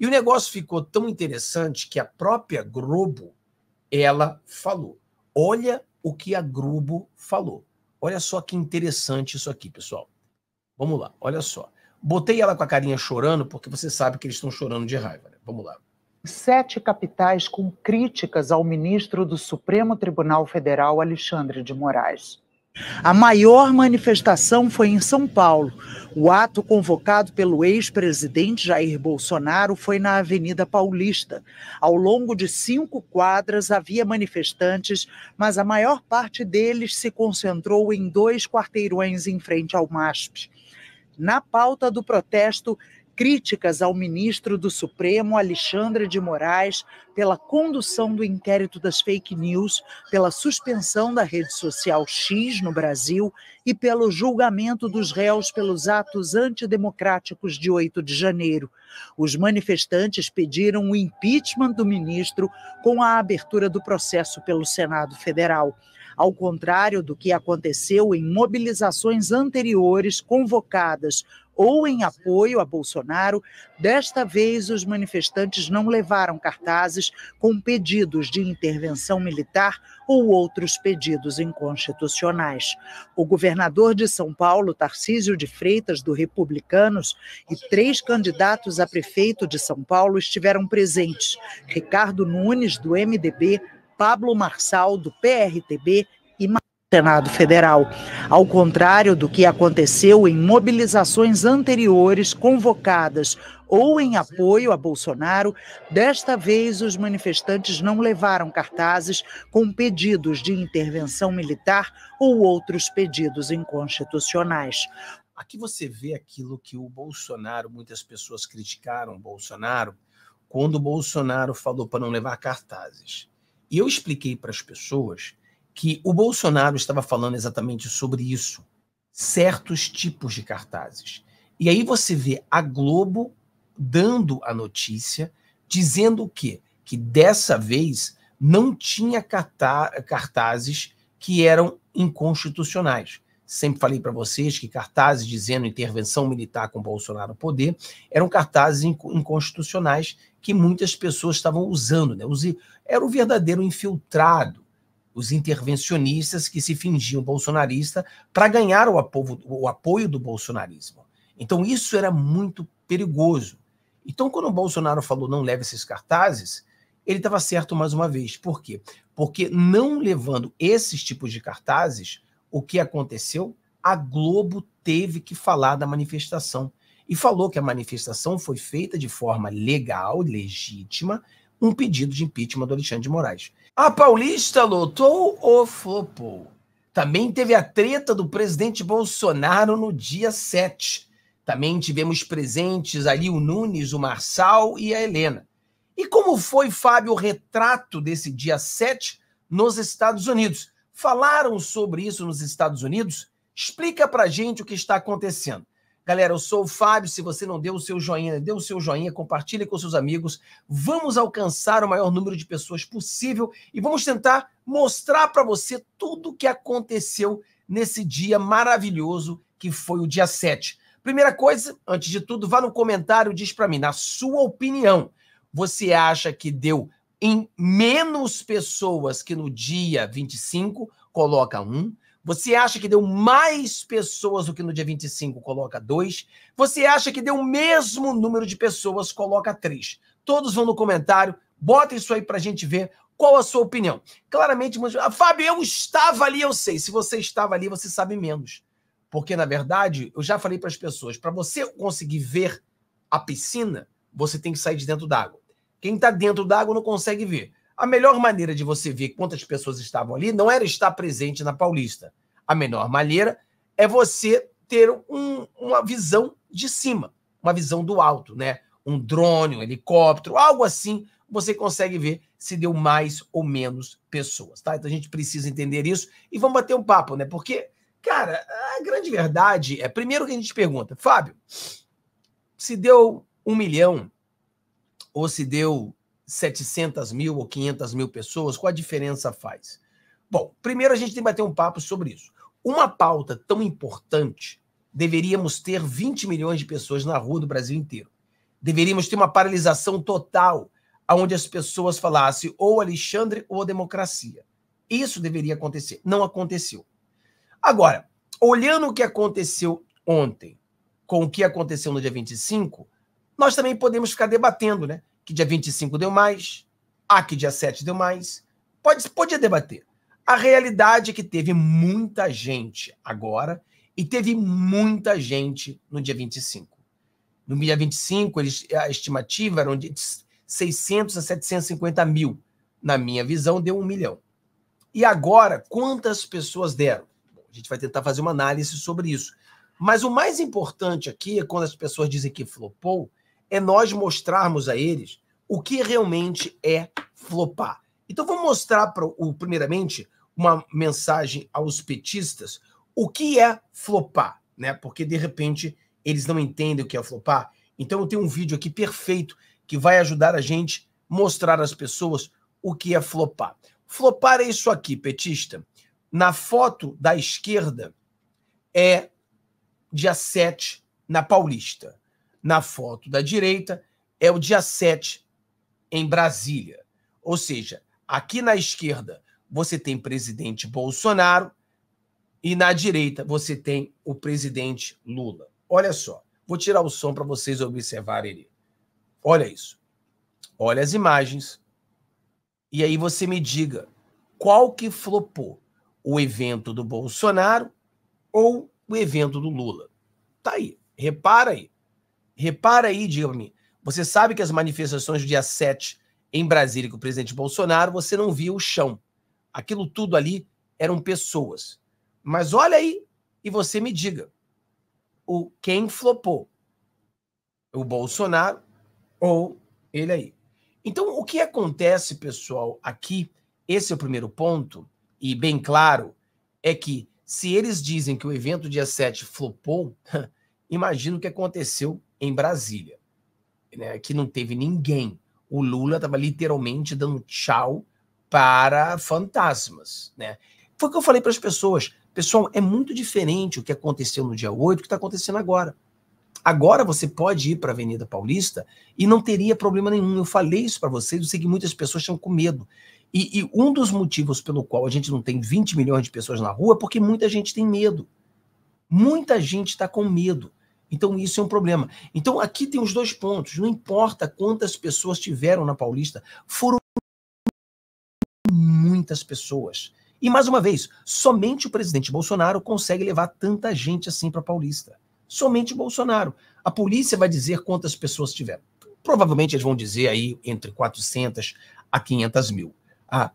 E o negócio ficou tão interessante que a própria Globo ela falou. Olha o que a Globo falou. Olha só que interessante isso aqui, pessoal. Vamos lá, olha só. Botei ela com a carinha chorando, porque você sabe que eles estão chorando de raiva. Né? Vamos lá. Sete capitais com críticas ao ministro do Supremo Tribunal Federal, Alexandre de Moraes. A maior manifestação foi em São Paulo. O ato convocado pelo ex-presidente Jair Bolsonaro foi na Avenida Paulista. Ao longo de cinco quadras havia manifestantes, mas a maior parte deles se concentrou em dois quarteirões em frente ao MASP. Na pauta do protesto críticas ao ministro do Supremo, Alexandre de Moraes, pela condução do inquérito das fake news, pela suspensão da rede social X no Brasil e pelo julgamento dos réus pelos atos antidemocráticos de 8 de janeiro. Os manifestantes pediram o impeachment do ministro com a abertura do processo pelo Senado Federal. Ao contrário do que aconteceu em mobilizações anteriores convocadas ou em apoio a Bolsonaro, desta vez os manifestantes não levaram cartazes com pedidos de intervenção militar ou outros pedidos inconstitucionais. O governador de São Paulo, Tarcísio de Freitas, do Republicanos, e três candidatos a prefeito de São Paulo estiveram presentes: Ricardo Nunes, do MDB, Pablo Marçal, do PRTB e Senado Federal, ao contrário do que aconteceu em mobilizações anteriores convocadas ou em apoio a Bolsonaro, desta vez os manifestantes não levaram cartazes com pedidos de intervenção militar ou outros pedidos inconstitucionais. Aqui você vê aquilo que o Bolsonaro, muitas pessoas criticaram o Bolsonaro, quando o Bolsonaro falou para não levar cartazes. E eu expliquei para as pessoas que o Bolsonaro estava falando exatamente sobre isso, certos tipos de cartazes. E aí você vê a Globo dando a notícia, dizendo o quê? Que dessa vez não tinha cartazes que eram inconstitucionais. Sempre falei para vocês que cartazes dizendo intervenção militar com Bolsonaro no poder eram cartazes inconstitucionais que muitas pessoas estavam usando. Né? Era o verdadeiro infiltrado os intervencionistas que se fingiam bolsonarista para ganhar o apoio, o apoio do bolsonarismo. Então isso era muito perigoso. Então quando o Bolsonaro falou não leve esses cartazes, ele estava certo mais uma vez. Por quê? Porque não levando esses tipos de cartazes, o que aconteceu? A Globo teve que falar da manifestação e falou que a manifestação foi feita de forma legal, legítima, um pedido de impeachment do Alexandre de Moraes. A Paulista lotou ou flopou? Também teve a treta do presidente Bolsonaro no dia 7. Também tivemos presentes ali o Nunes, o Marçal e a Helena. E como foi, Fábio, o retrato desse dia 7 nos Estados Unidos? Falaram sobre isso nos Estados Unidos? Explica pra gente o que está acontecendo. Galera, eu sou o Fábio. Se você não deu o seu joinha, dê o seu joinha, compartilhe com seus amigos. Vamos alcançar o maior número de pessoas possível e vamos tentar mostrar para você tudo o que aconteceu nesse dia maravilhoso que foi o dia 7. Primeira coisa, antes de tudo, vá no comentário e diz para mim, na sua opinião, você acha que deu em menos pessoas que no dia 25? Coloca um. Você acha que deu mais pessoas do que no dia 25, coloca dois. Você acha que deu o mesmo número de pessoas, coloca três. Todos vão no comentário, bota isso aí pra gente ver qual a sua opinião. Claramente, ah, Fábio, eu estava ali, eu sei. Se você estava ali, você sabe menos. Porque, na verdade, eu já falei para as pessoas, para você conseguir ver a piscina, você tem que sair de dentro d'água. Quem está dentro d'água não consegue ver. A melhor maneira de você ver quantas pessoas estavam ali não era estar presente na Paulista. A melhor maneira é você ter um, uma visão de cima, uma visão do alto, né? Um drone, um helicóptero, algo assim, você consegue ver se deu mais ou menos pessoas, tá? Então a gente precisa entender isso e vamos bater um papo, né? Porque, cara, a grande verdade é, primeiro que a gente pergunta, Fábio, se deu um milhão ou se deu 700 mil ou 500 mil pessoas, qual a diferença faz? Bom, primeiro a gente tem que bater um papo sobre isso. Uma pauta tão importante, deveríamos ter 20 milhões de pessoas na rua do Brasil inteiro. Deveríamos ter uma paralisação total, onde as pessoas falassem ou Alexandre ou democracia. Isso deveria acontecer. Não aconteceu. Agora, olhando o que aconteceu ontem com o que aconteceu no dia 25, nós também podemos ficar debatendo, né? Que dia 25 deu mais, ah, que dia 7 deu mais. Pode, podia debater. A realidade é que teve muita gente agora e teve muita gente no dia 25. No dia 25, eles, a estimativa era de 600 a 750 mil. Na minha visão, deu um milhão. E agora, quantas pessoas deram? Bom, a gente vai tentar fazer uma análise sobre isso. Mas o mais importante aqui é quando as pessoas dizem que flopou, é nós mostrarmos a eles o que realmente é flopar. Então vou mostrar pro, o, primeiramente uma mensagem aos petistas. O que é flopar? Né? Porque, de repente, eles não entendem o que é flopar. Então, eu tenho um vídeo aqui perfeito que vai ajudar a gente mostrar às pessoas o que é flopar. Flopar é isso aqui, petista. Na foto da esquerda é dia 7 na Paulista. Na foto da direita é o dia 7 em Brasília. Ou seja, aqui na esquerda você tem presidente Bolsonaro e na direita você tem o presidente Lula. Olha só, vou tirar o som para vocês observarem ele. Olha isso. Olha as imagens. E aí você me diga qual que flopou, o evento do Bolsonaro ou o evento do Lula. Tá aí, repara aí. Repara aí, diga-me. Você sabe que as manifestações do dia 7 em Brasília com o presidente Bolsonaro, você não via o chão. Aquilo tudo ali eram pessoas. Mas olha aí e você me diga o quem flopou. O Bolsonaro ou ele aí. Então, o que acontece, pessoal, aqui, esse é o primeiro ponto, e bem claro, é que se eles dizem que o evento dia 7 flopou, imagina o que aconteceu em Brasília, né? que não teve ninguém. O Lula estava literalmente dando tchau para fantasmas, né? Foi o que eu falei para as pessoas. Pessoal, é muito diferente o que aconteceu no dia 8 do que está acontecendo agora. Agora você pode ir para a Avenida Paulista e não teria problema nenhum. Eu falei isso para vocês, eu sei que muitas pessoas estão com medo. E, e, um dos motivos pelo qual a gente não tem 20 milhões de pessoas na rua é porque muita gente tem medo. Muita gente está com medo. Então isso é um problema. Então aqui tem os dois pontos. Não importa quantas pessoas tiveram na Paulista, foram muitas pessoas. E mais uma vez, somente o presidente Bolsonaro consegue levar tanta gente assim para Paulista. Somente o Bolsonaro. A polícia vai dizer quantas pessoas tiveram. Provavelmente eles vão dizer aí entre 400 a 500 mil. A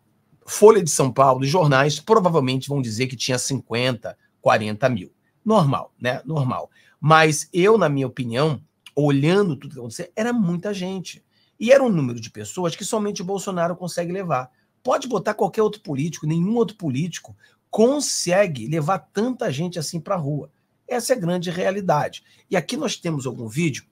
Folha de São Paulo e jornais provavelmente vão dizer que tinha 50, 40 mil. Normal, né? Normal. Mas eu, na minha opinião, olhando tudo que aconteceu, era muita gente. E era um número de pessoas que somente o Bolsonaro consegue levar. Pode botar qualquer outro político, nenhum outro político consegue levar tanta gente assim para a rua. Essa é a grande realidade. E aqui nós temos algum vídeo.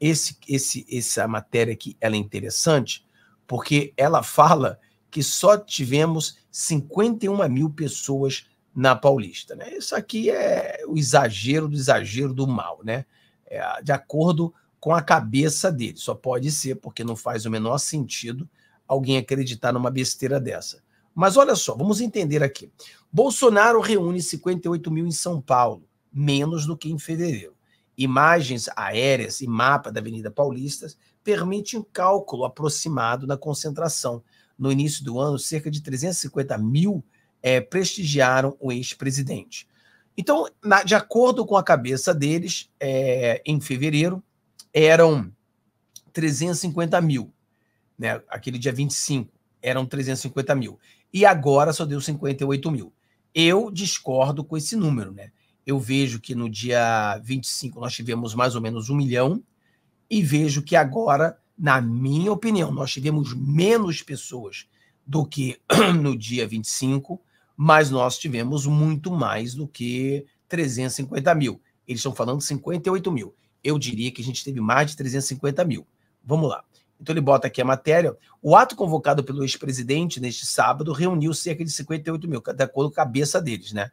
Esse, esse, essa matéria aqui ela é interessante porque ela fala que só tivemos 51 mil pessoas na Paulista. Né? Isso aqui é o exagero do exagero do mal, né? É, de acordo com a cabeça dele. Só pode ser, porque não faz o menor sentido alguém acreditar numa besteira dessa. Mas olha só, vamos entender aqui. Bolsonaro reúne 58 mil em São Paulo, menos do que em fevereiro. Imagens aéreas e mapa da Avenida Paulista permitem um cálculo aproximado da concentração. No início do ano, cerca de 350 mil é, prestigiaram o ex-presidente. Então, na, de acordo com a cabeça deles, é, em fevereiro, eram 350 mil né? Aquele dia 25 eram 350 mil. E agora só deu 58 mil. Eu discordo com esse número, né? Eu vejo que no dia 25 nós tivemos mais ou menos um milhão, e vejo que agora, na minha opinião, nós tivemos menos pessoas do que no dia 25, mas nós tivemos muito mais do que 350 mil. Eles estão falando 58 mil. Eu diria que a gente teve mais de 350 mil. Vamos lá. Então ele bota aqui a matéria. O ato convocado pelo ex-presidente neste sábado reuniu cerca de 58 mil, de acordo com cabeça deles, né?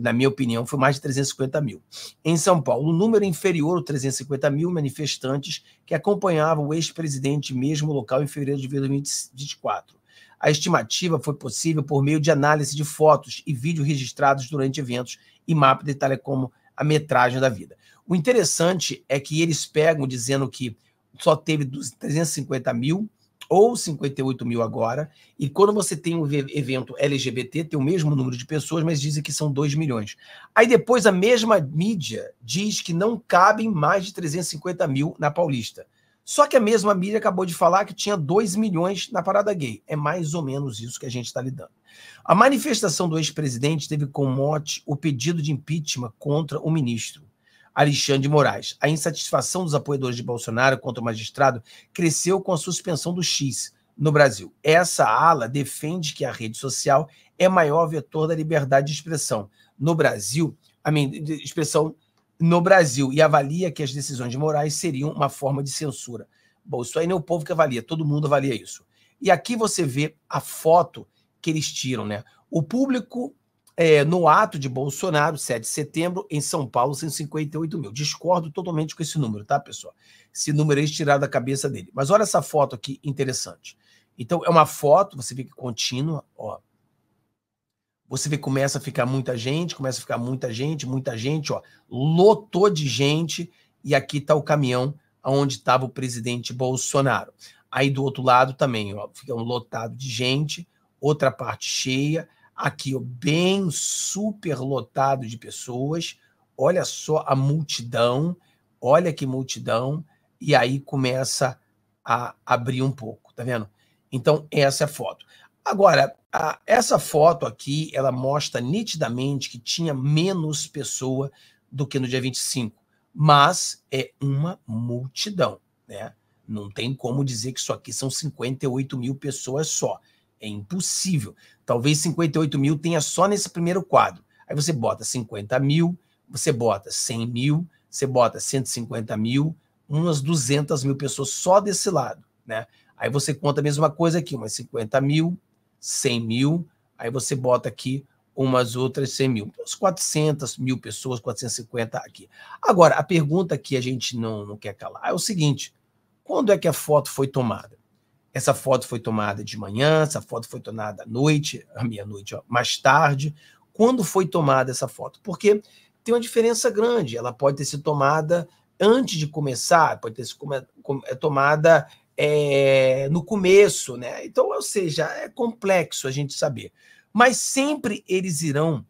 Na minha opinião, foi mais de 350 mil. Em São Paulo, um número inferior a 350 mil manifestantes que acompanhavam o ex-presidente mesmo local em fevereiro de 2024. A estimativa foi possível por meio de análise de fotos e vídeos registrados durante eventos e mapa detalha como a metragem da vida. O interessante é que eles pegam dizendo que só teve 350 mil ou 58 mil agora. E quando você tem um evento LGBT, tem o mesmo número de pessoas, mas dizem que são 2 milhões. Aí depois a mesma mídia diz que não cabem mais de 350 mil na Paulista. Só que a mesma mídia acabou de falar que tinha 2 milhões na parada gay. É mais ou menos isso que a gente está lidando. A manifestação do ex-presidente teve como mote o pedido de impeachment contra o ministro. Alexandre de Moraes. A insatisfação dos apoiadores de Bolsonaro contra o magistrado cresceu com a suspensão do X no Brasil. Essa ala defende que a rede social é maior vetor da liberdade de expressão no Brasil, a expressão no Brasil, e avalia que as decisões de Moraes seriam uma forma de censura. Bom, isso aí não é o povo que avalia, todo mundo avalia isso. E aqui você vê a foto que eles tiram, né? O público é, no ato de Bolsonaro, 7 de setembro, em São Paulo, 158 mil. Discordo totalmente com esse número, tá, pessoal? Esse número aí é tirado da cabeça dele. Mas olha essa foto aqui, interessante. Então, é uma foto, você vê que contínua, ó. Você vê que começa a ficar muita gente, começa a ficar muita gente, muita gente, ó. Lotou de gente, e aqui está o caminhão onde estava o presidente Bolsonaro. Aí do outro lado também, ó, fica um lotado de gente, outra parte cheia, aqui, ó, bem super lotado de pessoas. Olha só a multidão, olha que multidão, e aí começa a abrir um pouco, tá vendo? Então, essa é a foto. Agora, a, essa foto aqui, ela mostra nitidamente que tinha menos pessoa do que no dia 25, mas é uma multidão, né? Não tem como dizer que isso aqui são 58 mil pessoas só. É impossível. Talvez 58 mil tenha só nesse primeiro quadro. Aí você bota 50 mil, você bota 100 mil, você bota 150 mil, umas 200 mil pessoas só desse lado, né? Aí você conta a mesma coisa aqui, umas 50 mil, 100 mil, aí você bota aqui umas outras 100 mil, então, uns 400 mil pessoas, 450 aqui. Agora, a pergunta que a gente não, não quer calar é o seguinte, quando é que a foto foi tomada? Essa foto foi tomada de manhã, essa foto foi tomada à noite, à meia-noite, mais tarde. Quando foi tomada essa foto? Porque tem uma diferença grande. Ela pode ter sido tomada antes de começar, pode ter sido é tomada é, no começo, né? Então, ou seja, é complexo a gente saber. Mas sempre eles irão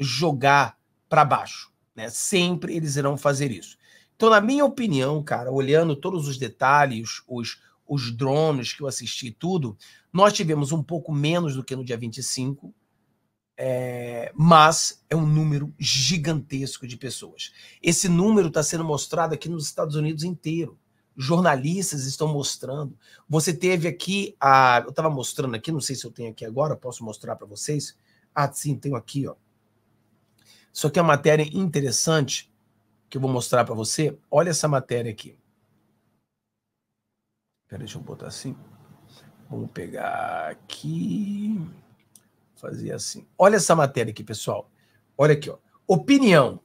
jogar para baixo, né? Sempre eles irão fazer isso. Então, na minha opinião, cara, olhando todos os detalhes, os, os drones que eu assisti tudo, nós tivemos um pouco menos do que no dia 25, é, mas é um número gigantesco de pessoas. Esse número está sendo mostrado aqui nos Estados Unidos inteiro. Jornalistas estão mostrando. Você teve aqui a. Eu estava mostrando aqui, não sei se eu tenho aqui agora, posso mostrar para vocês. Ah, sim, tenho aqui, ó. Isso aqui é uma matéria interessante que eu vou mostrar para você. Olha essa matéria aqui. Pera, deixa eu botar assim. Vamos pegar aqui. Fazer assim. Olha essa matéria aqui, pessoal. Olha aqui, ó. Opinião.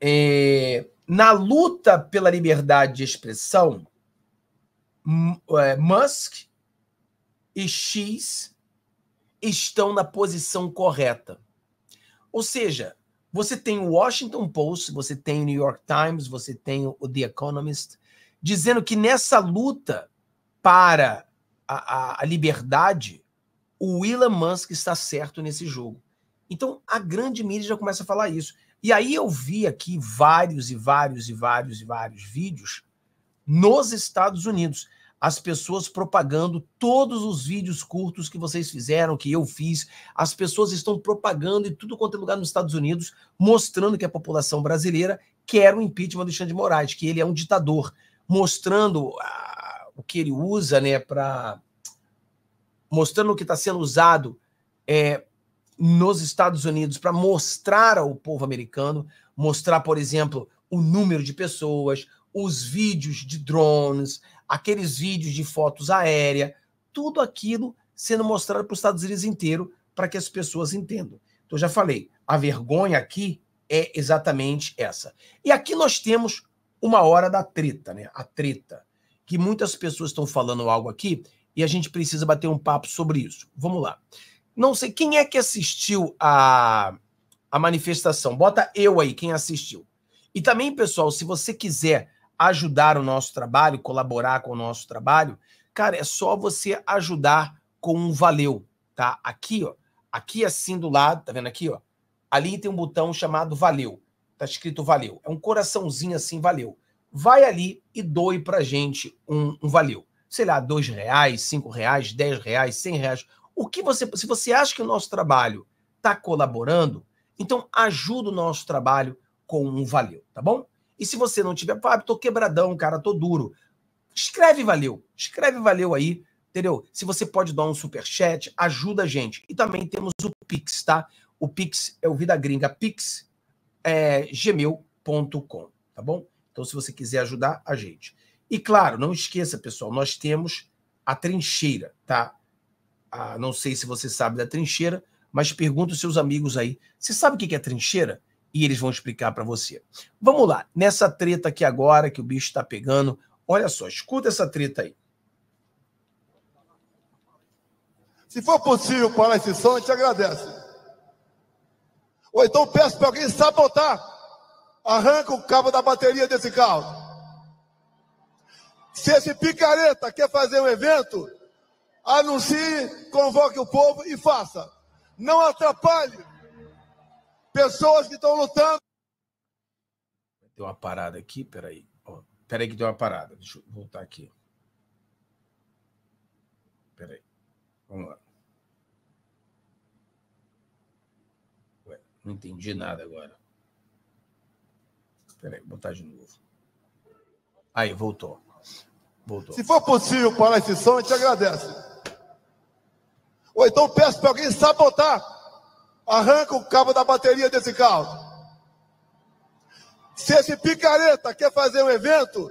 É, na luta pela liberdade de expressão, é, Musk e X estão na posição correta. Ou seja, você tem o Washington Post, você tem o New York Times, você tem o The Economist, dizendo que nessa luta para a, a, a liberdade, o Elon Musk está certo nesse jogo. Então a grande mídia já começa a falar isso. E aí eu vi aqui vários e vários e vários e vários vídeos nos Estados Unidos. As pessoas propagando todos os vídeos curtos que vocês fizeram, que eu fiz. As pessoas estão propagando em tudo quanto é lugar nos Estados Unidos, mostrando que a população brasileira quer o impeachment do Alexandre de Moraes, que ele é um ditador, mostrando ah, o que ele usa, né, para mostrando o que está sendo usado é, nos Estados Unidos para mostrar ao povo americano, mostrar, por exemplo, o número de pessoas, os vídeos de drones, aqueles vídeos de fotos aéreas, tudo aquilo sendo mostrado para os Estados Unidos inteiro para que as pessoas entendam. Então, já falei, a vergonha aqui é exatamente essa. E aqui nós temos uma hora da treta, né? A treta. Que muitas pessoas estão falando algo aqui e a gente precisa bater um papo sobre isso. Vamos lá. Não sei quem é que assistiu a, a manifestação. Bota eu aí, quem assistiu. E também, pessoal, se você quiser ajudar o nosso trabalho, colaborar com o nosso trabalho, cara, é só você ajudar com um valeu, tá? Aqui, ó. Aqui assim do lado, tá vendo aqui, ó? Ali tem um botão chamado valeu. Tá escrito valeu. É um coraçãozinho assim, valeu. Vai ali e doe pra gente um, um valeu. Sei lá, dois reais, cinco reais, dez reais, cem reais. O que você. Se você acha que o nosso trabalho tá colaborando, então ajuda o nosso trabalho com um valeu, tá bom? E se você não tiver, Fábio, tô quebradão, cara, tô duro. Escreve valeu. Escreve valeu aí entendeu? Se você pode dar um super chat, ajuda a gente. E também temos o Pix, tá? O Pix é o Vida Gringa Pix, é, gmail.com, tá bom? Então, se você quiser ajudar a gente. E claro, não esqueça, pessoal, nós temos a trincheira, tá? Ah, não sei se você sabe da trincheira, mas pergunta os seus amigos aí. Você sabe o que é trincheira? E eles vão explicar para você. Vamos lá, nessa treta aqui agora que o bicho está pegando. Olha só, escuta essa treta aí. Se for possível para esse som, a gente agradece. Ou então peço para alguém sabotar. Arranca o cabo da bateria desse carro. Se esse picareta quer fazer um evento, anuncie, convoque o povo e faça. Não atrapalhe pessoas que estão lutando. Deu uma parada aqui, peraí. peraí que deu uma parada. Deixa eu voltar aqui. Peraí. Vamos lá. Não entendi nada agora. Peraí, vou botar de novo. Aí, voltou. voltou. Se for possível para esse som, a gente agradece. Ou então peço para alguém sabotar. Arranca o cabo da bateria desse carro. Se esse picareta quer fazer um evento,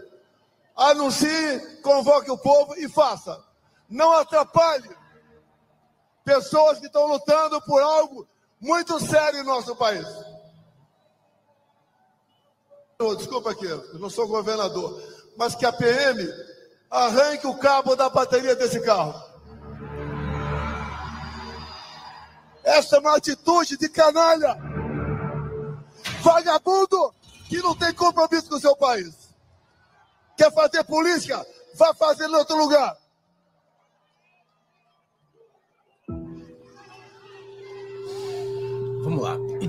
anuncie, convoque o povo e faça. Não atrapalhe pessoas que estão lutando por algo muito sério em nosso país. Oh, desculpa aqui, eu não sou governador, mas que a PM arranque o cabo da bateria desse carro. Essa é uma atitude de canalha, vagabundo que não tem compromisso com o seu país. Quer fazer política? Vá fazer em outro lugar.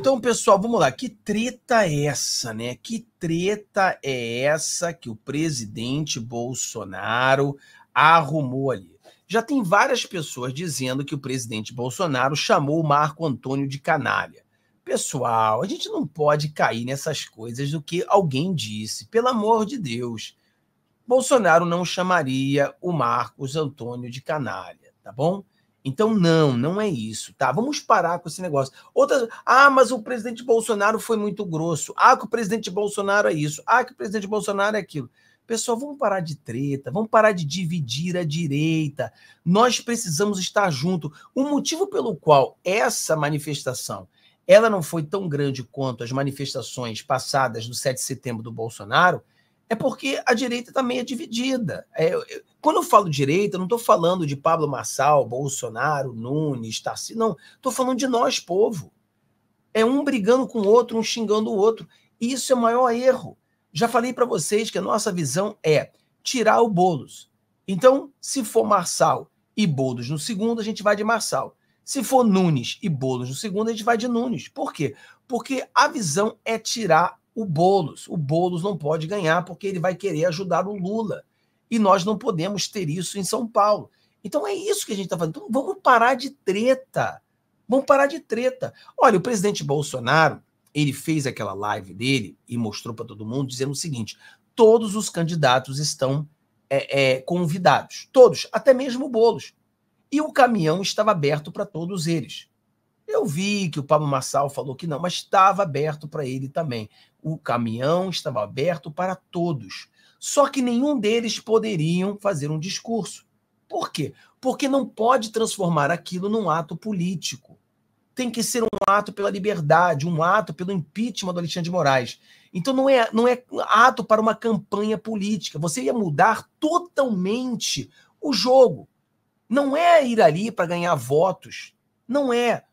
Então, pessoal, vamos lá. Que treta é essa, né? Que treta é essa que o presidente Bolsonaro arrumou ali? Já tem várias pessoas dizendo que o presidente Bolsonaro chamou o Marco Antônio de canalha. Pessoal, a gente não pode cair nessas coisas do que alguém disse, pelo amor de Deus. Bolsonaro não chamaria o Marcos Antônio de canalha, tá bom? Então, não, não é isso, tá? Vamos parar com esse negócio. Outras, ah, mas o presidente Bolsonaro foi muito grosso. Ah, que o presidente Bolsonaro é isso. Ah, que o presidente Bolsonaro é aquilo. Pessoal, vamos parar de treta, vamos parar de dividir a direita. Nós precisamos estar junto. O motivo pelo qual essa manifestação ela não foi tão grande quanto as manifestações passadas do 7 de setembro do Bolsonaro é porque a direita está meio dividida. É, quando eu falo direita, eu não estou falando de Pablo Marçal, Bolsonaro, Nunes, Tarcísio, não. Estou falando de nós, povo. É um brigando com o outro, um xingando o outro. E isso é o maior erro. Já falei para vocês que a nossa visão é tirar o Bolos. Então, se for Marçal e Bolos no segundo, a gente vai de Marçal. Se for Nunes e Bolos no segundo, a gente vai de Nunes. Por quê? Porque a visão é tirar o Boulos. O Boulos não pode ganhar porque ele vai querer ajudar o Lula. E nós não podemos ter isso em São Paulo. Então é isso que a gente está falando Então vamos parar de treta. Vamos parar de treta. Olha, o presidente Bolsonaro, ele fez aquela live dele e mostrou para todo mundo dizendo o seguinte: todos os candidatos estão é, é, convidados, todos, até mesmo o Boulos. E o caminhão estava aberto para todos eles. Eu vi que o Pablo Massal falou que não, mas estava aberto para ele também. O caminhão estava aberto para todos. Só que nenhum deles poderiam fazer um discurso. Por quê? Porque não pode transformar aquilo num ato político. Tem que ser um ato pela liberdade, um ato pelo impeachment do Alexandre de Moraes. Então não é, não é ato para uma campanha política. Você ia mudar totalmente o jogo. Não é ir ali para ganhar votos. Não é.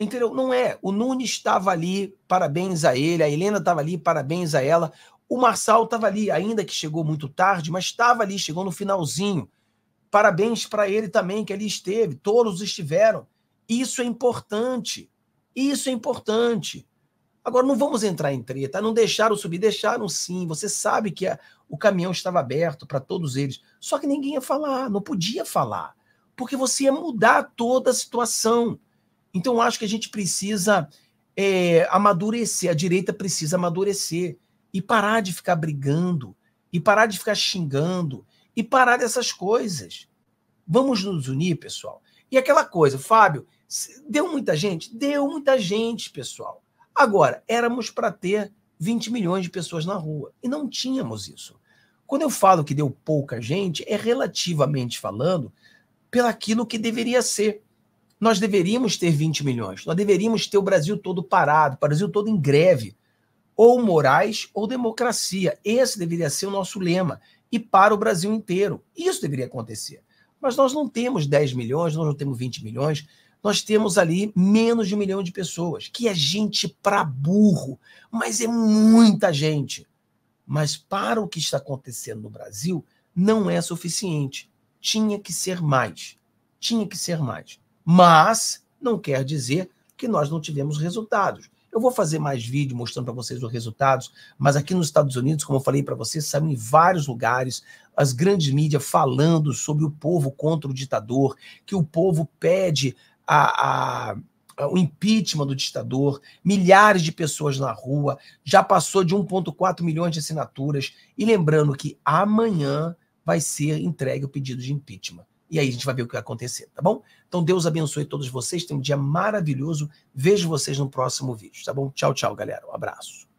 Entendeu? Não é. O Nunes estava ali, parabéns a ele, a Helena estava ali, parabéns a ela. O Marçal estava ali, ainda que chegou muito tarde, mas estava ali, chegou no finalzinho. Parabéns para ele também, que ali esteve, todos estiveram. Isso é importante. Isso é importante. Agora, não vamos entrar em treta. Não deixaram subir, deixaram sim. Você sabe que a, o caminhão estava aberto para todos eles. Só que ninguém ia falar, não podia falar. Porque você ia mudar toda a situação. Então, eu acho que a gente precisa é, amadurecer, a direita precisa amadurecer e parar de ficar brigando, e parar de ficar xingando, e parar dessas coisas. Vamos nos unir, pessoal. E aquela coisa, Fábio, deu muita gente? Deu muita gente, pessoal. Agora, éramos para ter 20 milhões de pessoas na rua e não tínhamos isso. Quando eu falo que deu pouca gente, é relativamente falando aquilo que deveria ser. Nós deveríamos ter 20 milhões, nós deveríamos ter o Brasil todo parado, o Brasil todo em greve. Ou morais ou democracia. Esse deveria ser o nosso lema. E para o Brasil inteiro. Isso deveria acontecer. Mas nós não temos 10 milhões, nós não temos 20 milhões, nós temos ali menos de um milhão de pessoas, que é gente para burro, mas é muita gente. Mas para o que está acontecendo no Brasil, não é suficiente. Tinha que ser mais. Tinha que ser mais. Mas não quer dizer que nós não tivemos resultados. Eu vou fazer mais vídeo mostrando para vocês os resultados, mas aqui nos Estados Unidos, como eu falei para vocês, saiu em vários lugares as grandes mídias falando sobre o povo contra o ditador, que o povo pede a, a, a, o impeachment do ditador, milhares de pessoas na rua, já passou de 1,4 milhões de assinaturas. E lembrando que amanhã vai ser entregue o pedido de impeachment. E aí a gente vai ver o que vai acontecer, tá bom? Então Deus abençoe todos vocês, tenham um dia maravilhoso. Vejo vocês no próximo vídeo, tá bom? Tchau, tchau, galera. Um abraço.